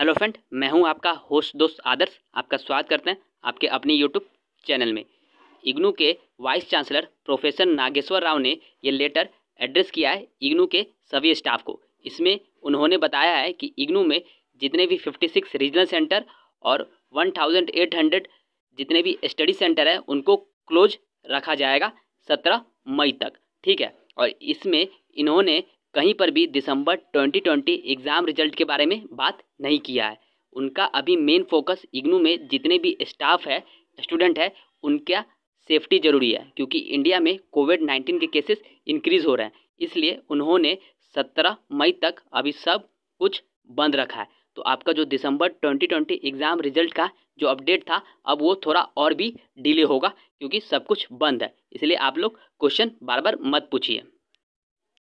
hello friend मैं हूं आपका होस्ट दोस्त आदर्श आपका स्वागत करते हैं आपके अपने यूट्यूब चैनल में इग्नू के vice chancellor professor Nageshwar Rao ने ये लेटर एड्रेस किया है इग्नू के सभी स्टाफ को इसमें उन्होंने बताया है कि इग्नू में जितने भी 56 रीजनल सेंटर और 1800 जितने भी स्टडी सेंटर हैं उनको क्लोज रखा जाएगा सत्रह मई तक ठीक है और इसमें इन्होंने कहीं पर भी दिसंबर 2020 एग्ज़ाम रिजल्ट के बारे में बात नहीं किया है उनका अभी मेन फोकस इग्नू में जितने भी स्टाफ है स्टूडेंट है उनका सेफ्टी ज़रूरी है क्योंकि इंडिया में कोविड नाइन्टीन के केसेस इंक्रीज़ हो रहे हैं इसलिए उन्होंने सत्रह मई तक अभी सब कुछ बंद रखा है तो आपका जो दिसंबर 2020 एग्ज़ाम रिजल्ट का जो अपडेट था अब वो थोड़ा और भी डिले होगा क्योंकि सब कुछ बंद है इसलिए आप लोग क्वेश्चन बार बार मत पूछिए